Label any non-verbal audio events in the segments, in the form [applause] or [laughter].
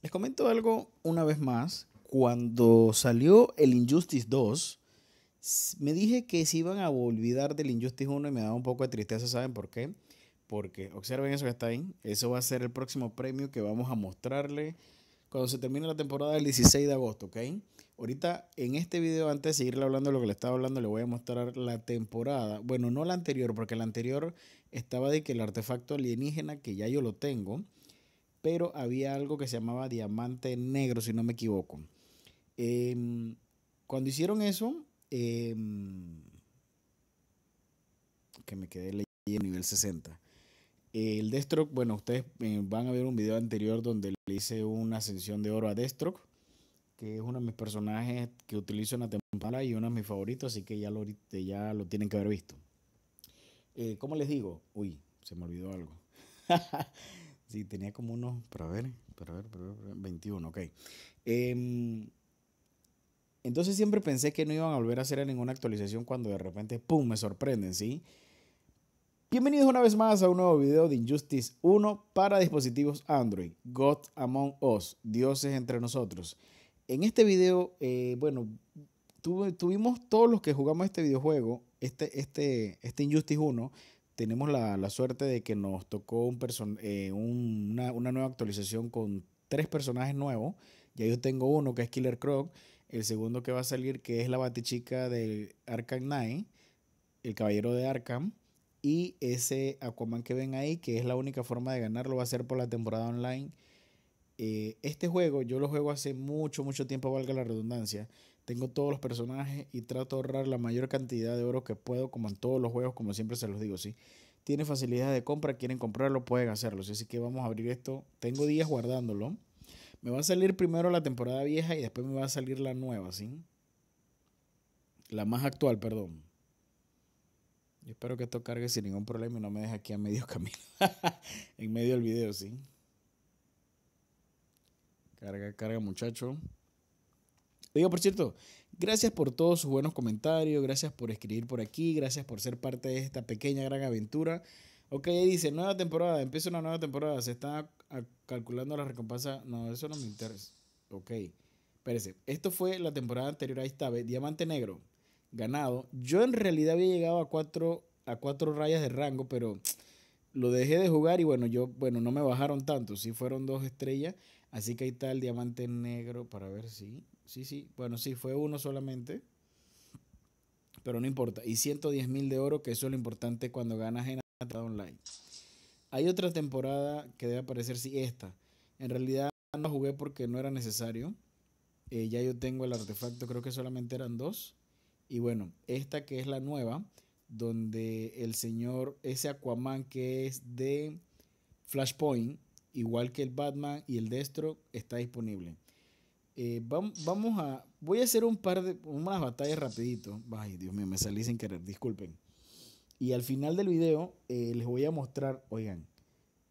Les comento algo una vez más. Cuando salió el Injustice 2, me dije que se iban a olvidar del Injustice 1 y me daba un poco de tristeza, ¿saben por qué? Porque observen eso que está ahí. Eso va a ser el próximo premio que vamos a mostrarle cuando se termine la temporada del 16 de agosto, ¿ok? Ahorita en este video, antes de seguirle hablando de lo que le estaba hablando, le voy a mostrar la temporada. Bueno, no la anterior, porque la anterior estaba de que el artefacto alienígena, que ya yo lo tengo, pero había algo que se llamaba diamante negro, si no me equivoco. Em, cuando hicieron eso, em, que me quedé leyendo nivel 60. El Deathstroke, bueno, ustedes eh, van a ver un video anterior donde le hice una ascensión de oro a Deathstroke, que es uno de mis personajes que utilizo en la temporada y uno de mis favoritos, así que ya lo, ya lo tienen que haber visto. Eh, ¿Cómo les digo? Uy, se me olvidó algo. [laughs] Sí, tenía como unos, para ver, para ver, para ver, 21, ok. Em, entonces siempre pensé que no iban a volver a hacer ninguna actualización cuando de repente, ¡pum!, me sorprenden, ¿sí? Bienvenidos una vez más a un nuevo video de Injustice 1 para dispositivos Android, God Among Us, Dioses entre nosotros. En este video, eh, bueno, tuvimos todos los que jugamos este videojuego, este, este, este Injustice 1, tenemos la, suerte de que nos tocó un eh, una, nueva actualización con tres personajes nuevos. Ya yo tengo uno que es Killer Croc, el segundo que va a salir que es la Batichica del Arkham Knight, el Caballero de Arkham, y ese Aquaman que ven ahí, que es la única forma de ganarlo, va a ser por la temporada online. Eh, este juego yo lo juego hace mucho, mucho tiempo, valga la redundancia. Tengo todos los personajes y trato de ahorrar la mayor cantidad de oro que puedo, como en todos los juegos, como siempre se los digo, ¿sí? Tiene facilidad de compra, quieren comprarlo, pueden hacerlo. Así que vamos a abrir esto. Tengo días guardándolo. Me va a salir primero la temporada vieja y después me va a salir la nueva, ¿sí? La más actual, perdón. Yo espero que esto cargue sin ningún problema y no me deje aquí a medio [laughs] camino. en medio del video, ¿sí? Carga, carga, muchacho. Digo, por cierto, gracias por todos sus buenos comentarios, gracias por escribir por aquí, gracias por ser parte de esta pequeña gran aventura. Ok, dice, nueva temporada, empieza una nueva temporada, se está calculando la recompensa. No, eso no me interesa. Ok, espérese, esto fue la temporada anterior ahí esta Diamante Negro, ganado. Yo en realidad había llegado a cuatro, a cuatro rayas de rango, pero lo dejé de jugar y bueno, yo, bueno, no me bajaron tanto, sí fueron dos estrellas. Así que ahí está el diamante negro para ver si. Sí, sí. Bueno, sí, fue uno solamente. Pero no importa. Y 110 mil de oro, que eso es lo importante cuando ganas en online. Hay otra temporada que debe aparecer, sí, esta. En realidad no jugué porque no era necesario. Eh, ya yo tengo el artefacto, creo que solamente eran dos. Y bueno, esta que es la nueva, donde el señor, ese Aquaman que es de Flashpoint, igual que el Batman y el Destro, está disponible. Eh, vamos, a. Voy a hacer un par de. unas batallas rapidito. Ay, Dios mío, me salí sin querer, disculpen. Y al final del video eh, les voy a mostrar. Oigan,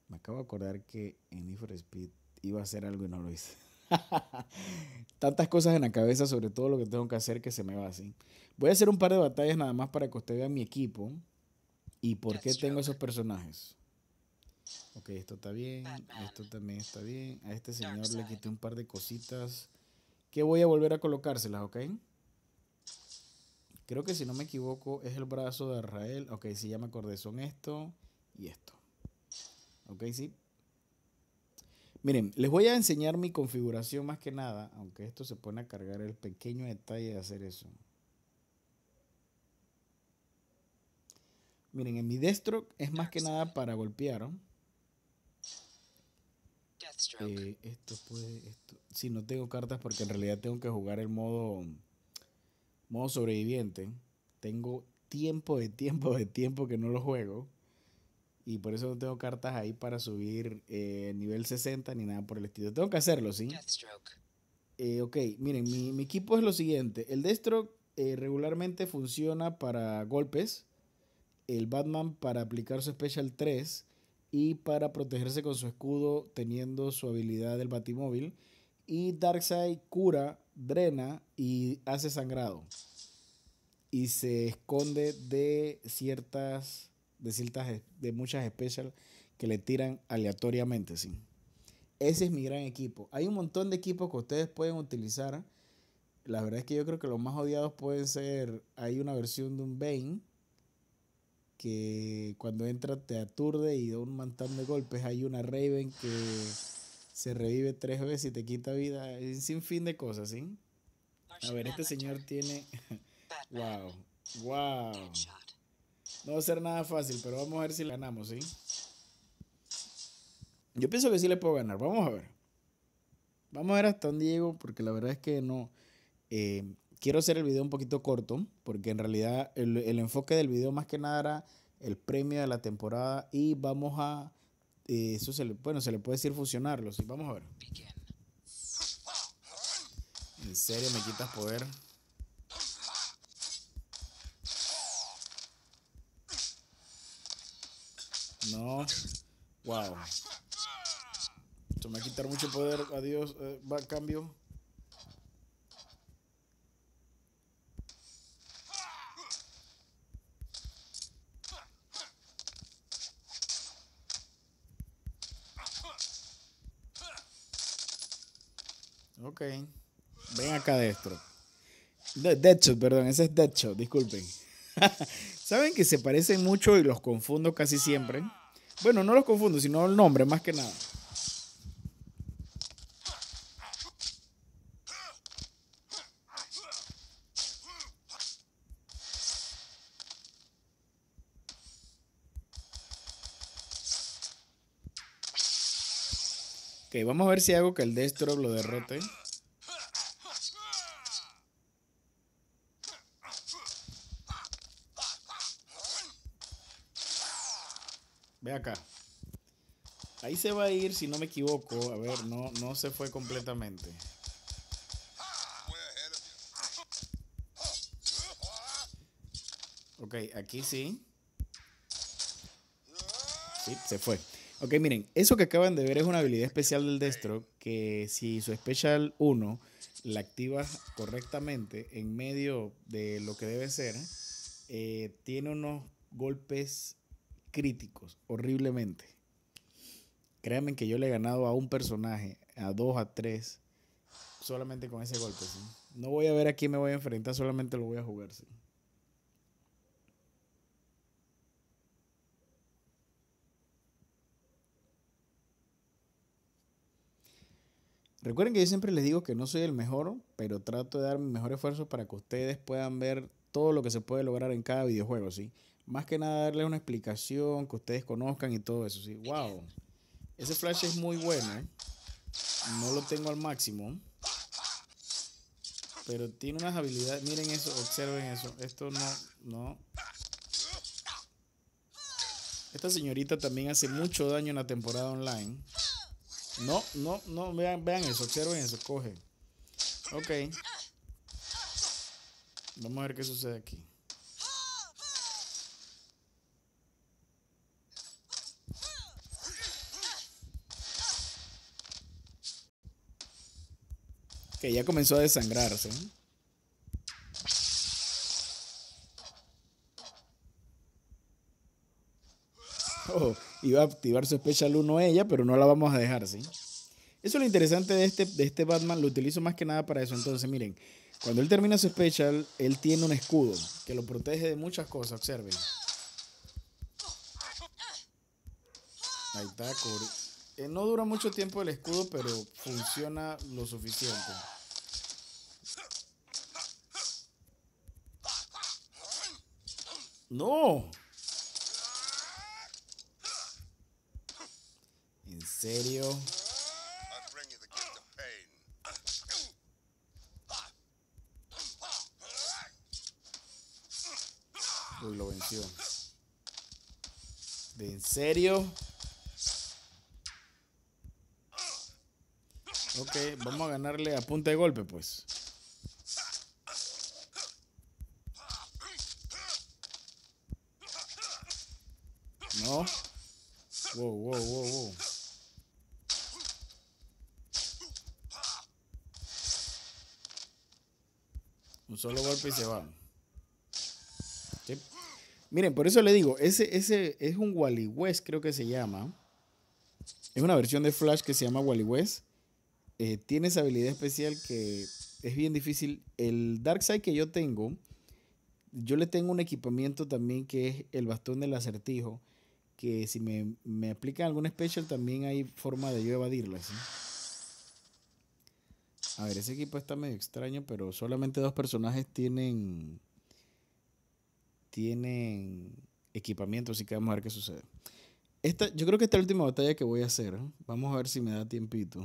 me acabo de acordar que en Need Speed iba a hacer algo y no lo hice. [laughs] Tantas cosas en la cabeza sobre todo lo que tengo que hacer que se me va así. Voy a hacer un par de batallas nada más para que usted vea mi equipo y por qué tengo esos personajes ok, esto está bien, esto también está bien. A este señor le quité un par de cositas que voy a volver a colocárselas, ok. Creo que si no me equivoco es el brazo de Israel. Ok, sí, ya me acordé. Son esto y esto. Ok, sí. Miren, les voy a enseñar mi configuración más que nada, aunque esto se pone a cargar el pequeño detalle de hacer eso. Miren, en mi destro es más que nada para golpear. ¿no? Eh, esto sí, no tengo cartas porque en realidad tengo que jugar el modo. Modo sobreviviente. Tengo tiempo de tiempo de tiempo que no lo juego. Y por eso no tengo cartas ahí para subir eh, nivel 60 ni nada por el estilo. Tengo que hacerlo, ¿sí? Eh, ok, miren, mi, mi, equipo es lo siguiente. El Deathstroke eh, regularmente funciona para golpes. El Batman para aplicar su Special 3 y para protegerse con su escudo teniendo su habilidad del batimóvil. Y Darkseid cura, drena y hace sangrado. Y se esconde de ciertas, de ciertas, de muchas especial que le tiran aleatoriamente, Ese es mi gran equipo. Hay un montón de equipos que ustedes pueden utilizar. La verdad es que yo creo que los más odiados pueden ser, hay una versión de un Bane que cuando entra te aturde y da un montón de golpes. Hay una Raven que se revive tres veces y te quita vida. Es sin fin de cosas, ¿sí? A ver, este señor tiene. ¡Wow! [laughs] ¡Wow! No va a ser nada fácil, pero vamos a ver si le ganamos, ¿sí? Yo pienso que sí le puedo ganar. Vamos a ver. Vamos a ver hasta dónde Diego porque la verdad es que no. Eh, quiero hacer el video un poquito corto, porque en realidad el, enfoque del video más que nada era el premio de la temporada y vamos a, eh, eso se bueno, se le puede decir fusionarlo, sí, vamos a ver. En serio, me quitas poder. No. Wow. Esto me va a quitar mucho poder. Adiós. va eh, va, cambio. Ok. Ven acá, Destro. De Deadshot, perdón, ese es Deadshot, disculpen. [laughs] Saben que se parecen mucho y los confundo casi siempre. Bueno, no los confundo, sino el nombre más que nada. vamos a ver si hago que el Destro lo derrote. Ve acá. Ahí se va a ir, si no me equivoco. A ver, no, no se fue completamente. Ok, aquí sí. Sí, se fue. Ok, miren, eso que acaban de ver es una habilidad especial del Destro que si su Special 1 la activas correctamente en medio de lo que debe ser, eh, tiene unos golpes críticos, horriblemente. Créanme que yo le he ganado a un personaje, a dos, a tres, solamente con ese golpe. No voy a ver a quién me voy a enfrentar, solamente lo voy a jugar. ¿sí? Recuerden que yo siempre les digo que no soy el mejor, pero trato de dar mi mejor esfuerzo para que ustedes puedan ver todo lo que se puede lograr en cada videojuego, ¿sí? Más que nada darles una explicación, que ustedes conozcan y todo eso, ¿sí? ¡Wow! Ese flash es muy bueno, ¿eh? No lo tengo al máximo. Pero tiene unas habilidades. Miren eso, observen eso. Esto no, no. Esta señorita también hace mucho daño en la temporada online. No, no, no, vean, vean eso, ver eso, coge. Ok. Vamos a ver qué sucede aquí. Que ya comenzó a desangrarse. iba a activar su Special 1 ella, pero no la vamos a dejar, ¿sí? Eso es lo interesante de este, de este Batman, lo utilizo más que nada para eso. Entonces, miren, cuando él termina su Special, él tiene un escudo que lo protege de muchas cosas, observen. Ahí está, eh, no dura mucho tiempo el escudo, pero funciona lo suficiente. ¡No! En serio? lo venció. ¿De en serio? Ok, vamos a ganarle a punta de golpe, pues. No. Wow, wow, wow. Un solo golpe y se va. Miren, por eso le digo, ese, ese es un Wally West, creo que se llama. Es una versión de Flash que se llama Wally West. Eh, tiene esa habilidad especial que es bien difícil. El Dark Side que yo tengo, yo le tengo un equipamiento también que es el bastón del acertijo, que si me, me aplican algún special también hay forma de yo evadirlo. ¿sí? A ver, ese equipo está medio extraño, pero solamente dos personajes tienen. Tienen equipamiento, así que vamos a ver qué sucede. Esta, yo creo que esta es la última batalla que voy a hacer. Vamos a ver si me da tiempito.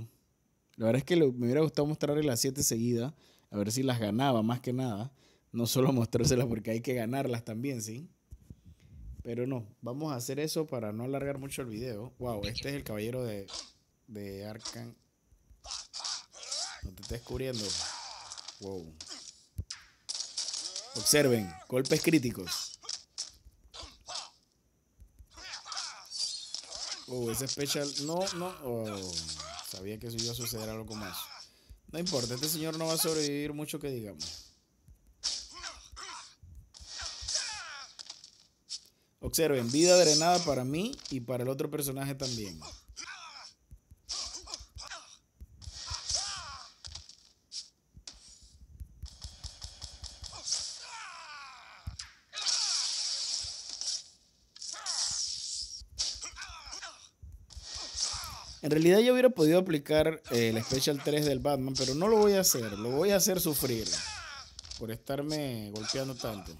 La verdad es que me hubiera gustado mostrarle las siete seguidas, a ver si las ganaba más que nada. No solo [laughs] mostrárselas porque hay que ganarlas también, ¿sí? Pero no, vamos a hacer eso para no alargar mucho el video. Wow, este es el caballero de, de Arkham. Descubriendo Observen, golpes críticos. Oh, ese especial, No, no. Oh, sabía que eso iba a suceder algo más. No importa, este señor no va a sobrevivir mucho que digamos. Observen, vida drenada para mí y para el otro personaje también. En realidad yo hubiera podido aplicar eh, el Special 3 del Batman, pero no lo voy a hacer. Lo voy a hacer sufrir por estarme golpeando tanto.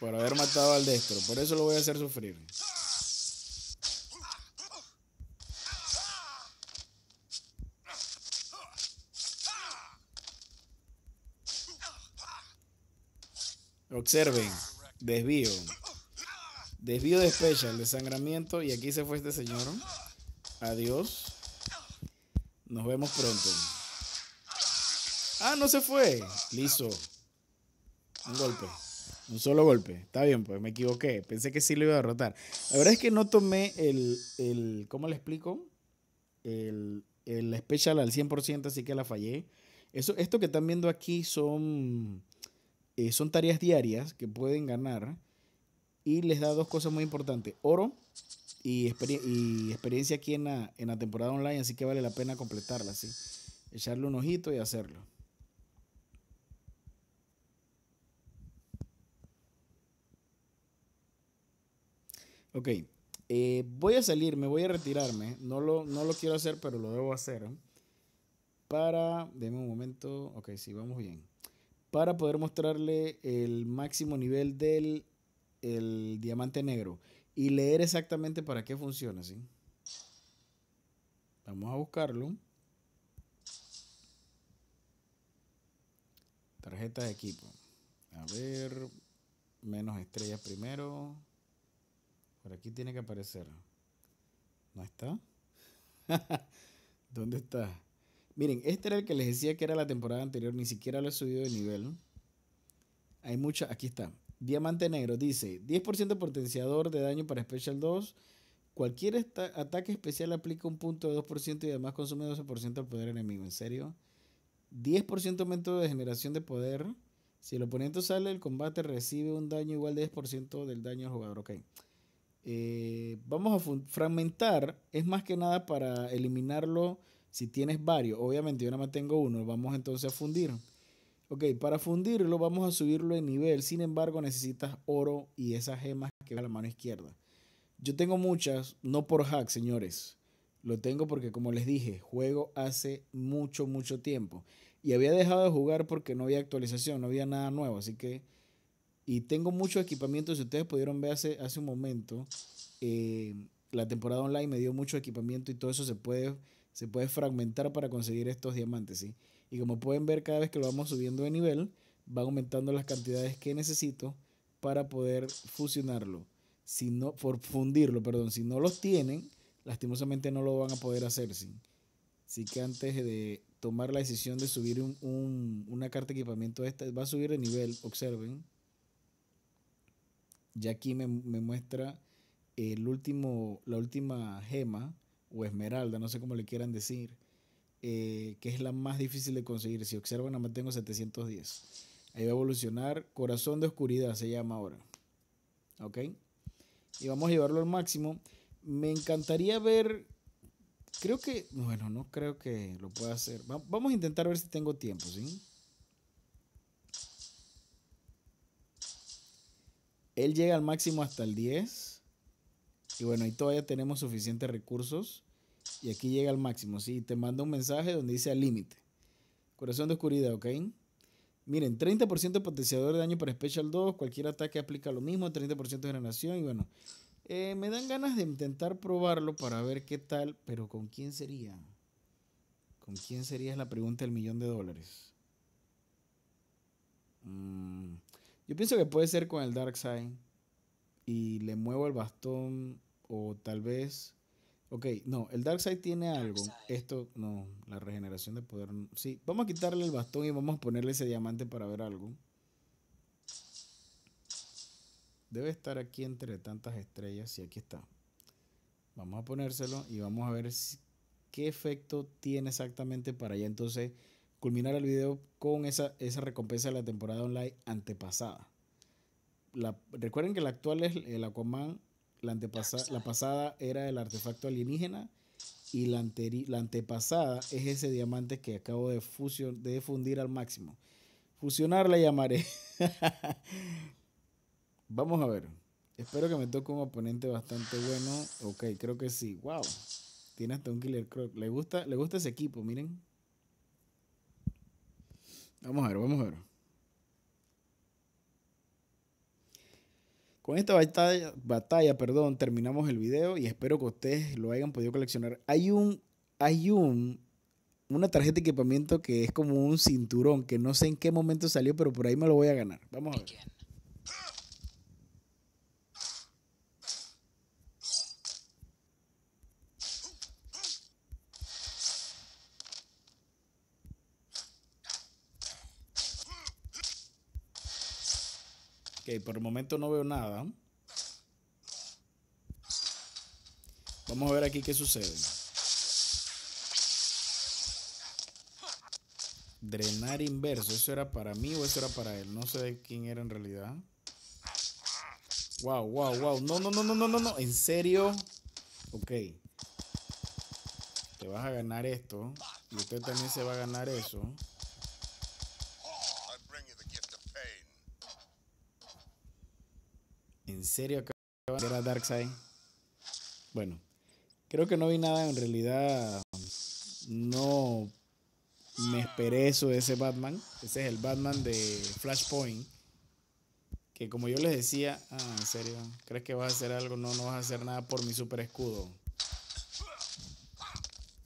Por haber matado al destro. Por eso lo voy a hacer sufrir. Observen. Desvío. Desvío de special, desangramiento. Y aquí se fue este señor. Adiós. Nos vemos pronto. Ah, no se fue. Listo. Un golpe. Un solo golpe. Está bien, pues me equivoqué. Pensé que sí lo iba a derrotar. La verdad es que no tomé el. el ¿Cómo le explico? El, el special al 100%, así que la fallé. Eso, esto que están viendo aquí son, eh, son tareas diarias que pueden ganar y les da dos cosas muy importantes, oro y, experiencia aquí en la, temporada online, así que vale la pena completarla, ¿sí? echarle un ojito y hacerlo. Ok, eh, voy a salir, me voy a retirarme, no lo, no lo quiero hacer, pero lo debo hacer. ¿eh? Para, deme un momento, ok, sí, vamos bien. Para poder mostrarle el máximo nivel del el diamante negro y leer exactamente para qué funciona, Vamos a buscarlo. Tarjeta de equipo. A ver, menos estrellas primero. Por aquí tiene que aparecer. ¿No está? [laughs] ¿Dónde está? Miren, este era el que les decía que era la temporada anterior, ni siquiera lo he subido de nivel. Hay mucha, aquí está. Diamante Negro dice: 10% potenciador de daño para Special 2. Cualquier ataque especial aplica un punto de 2% y además consume 12% de poder enemigo. ¿En serio? 10% aumento de generación de poder. Si el oponente sale del combate, recibe un daño igual de 10% del daño al jugador. Ok. Eh, vamos a fragmentar. Es más que nada para eliminarlo si tienes varios. Obviamente yo nada más tengo uno. Vamos entonces a fundir. Ok, para fundirlo vamos a subirlo de nivel, sin embargo necesitas oro y esas gemas que ves a la mano izquierda. Yo tengo muchas, no por hack, señores. Lo tengo porque, como les dije, juego hace mucho, mucho tiempo. Y había dejado de jugar porque no había actualización, no había nada nuevo. Así que. Y tengo mucho equipamiento. Si ustedes pudieron ver hace, hace un momento, eh, la temporada online me dio mucho equipamiento y todo eso se puede, se puede fragmentar para conseguir estos diamantes, ¿sí? Y como pueden ver, cada vez que lo vamos subiendo de nivel, va aumentando las cantidades que necesito para poder fusionarlo. Si no, por fundirlo, perdón. Si no los tienen, lastimosamente no lo van a poder hacer. Así que antes de tomar la decisión de subir una carta de equipamiento esta, va a subir de nivel, observen. Ya aquí me, me muestra el último, la última gema o esmeralda, no sé cómo le quieran decir eh, que es la más difícil de conseguir. Si observan, nada tengo 710. Ahí va a evolucionar. Corazón de oscuridad se llama ahora. ¿Ok? Y vamos a llevarlo al máximo. Me encantaría ver... Creo que... Bueno, no creo que lo pueda hacer. vamos a intentar ver si tengo tiempo, ¿sí? Él llega al máximo hasta el 10. Y bueno, ahí todavía tenemos suficientes recursos. Y aquí llega al máximo. Sí, te manda un mensaje donde dice al límite. Corazón de oscuridad, ¿ok? Miren, 30% potenciador de daño para Special 2. Cualquier ataque aplica lo mismo, 30% de generación. Y bueno, eh, me dan ganas de intentar probarlo para ver qué tal, pero ¿con quién sería? ¿Con quién sería es la pregunta del millón de dólares? Mm, yo pienso que puede ser con el Dark Side y le muevo el bastón o tal vez Ok, no, el Darkseid tiene algo. Esto, no, la regeneración de poder. Sí, vamos a quitarle el bastón y vamos a ponerle ese diamante para ver algo. Debe estar aquí entre tantas estrellas y aquí está. Vamos a ponérselo y vamos a ver qué efecto tiene exactamente para ya entonces culminar el video con esa, esa recompensa de la temporada online antepasada. La, recuerden que la actual es el Aquaman la, la pasada era el artefacto alienígena y la, la antepasada es ese diamante que acabo de, de fundir al máximo. Fusionar la llamaré. [laughs] Vamos a ver. Espero que me toque un oponente bastante bueno. Ok, creo que sí. Wow. Tiene hasta un Killer Croc. Le gusta, le gusta ese equipo, miren. Vamos a ver, vamos a ver. Con esta batalla, batalla perdón, terminamos el video y espero que ustedes lo hayan podido coleccionar. Hay un, hay un, una tarjeta de equipamiento que es como un cinturón que no sé en qué momento salió, pero por ahí me lo voy a ganar. Vamos a ver. Ok, por el momento no veo nada. Vamos a ver aquí qué sucede. Drenar inverso. ¿Eso era para mí o eso era para él? No sé de quién era en realidad. Wow, wow, wow. No, no, no, no, no, no, no. ¿En serio? Ok. Te vas a ganar esto. Y usted también se va a ganar eso. ¿En serio que de a Darkseid? Bueno, creo que no vi nada. En realidad, no me esperé eso de ese Batman. Ese es el Batman de Flashpoint. Que como yo les decía, ah, en serio, ¿crees que vas a hacer algo? No, no vas a hacer nada por mi super escudo.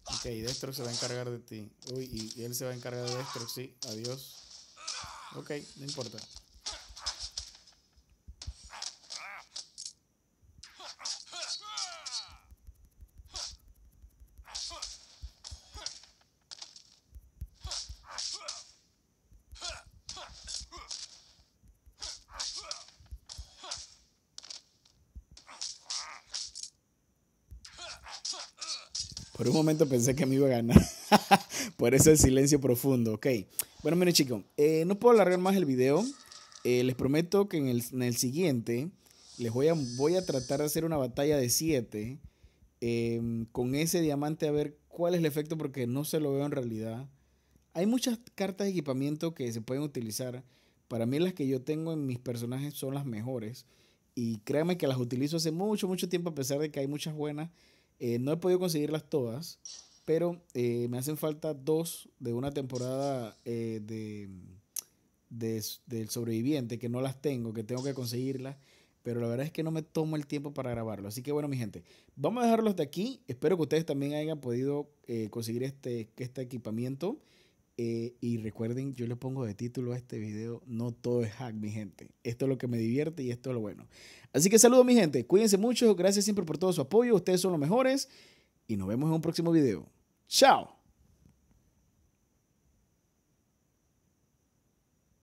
Ok, Deathstroke se va a encargar de ti. Uy, y, él se va a encargar de Destro. sí. Adiós. Ok, no importa. Por un momento pensé que me iba a ganar. [laughs] Por eso el silencio profundo, ok. Bueno, miren chicos, eh, no puedo alargar más el video. Eh, les prometo que en el, siguiente les voy a, voy a tratar de hacer una batalla de 7 em, con ese diamante a ver cuál es el efecto porque no se lo veo en realidad. Hay muchas cartas de equipamiento que se pueden utilizar. Para mí las que yo tengo en mis personajes son las mejores. Y créanme que las utilizo hace mucho, mucho tiempo a pesar de que hay muchas buenas eh, no he podido conseguirlas todas, pero eh, me hacen falta dos de una temporada eh, de, del sobreviviente que no las tengo, que tengo que conseguirlas. Pero la verdad es que no me tomo el tiempo para grabarlo. Así que bueno, mi gente, vamos a dejarlos de aquí. Espero que ustedes también hayan podido conseguir este, este equipamiento. Eh, y recuerden, yo le pongo de título a este video, no todo es hack, mi gente. Esto es lo que me divierte y esto es lo bueno. Así que saludos, mi gente. Cuídense mucho. Gracias siempre por todo su apoyo. Ustedes son los mejores. Y nos vemos en un próximo video. Chao.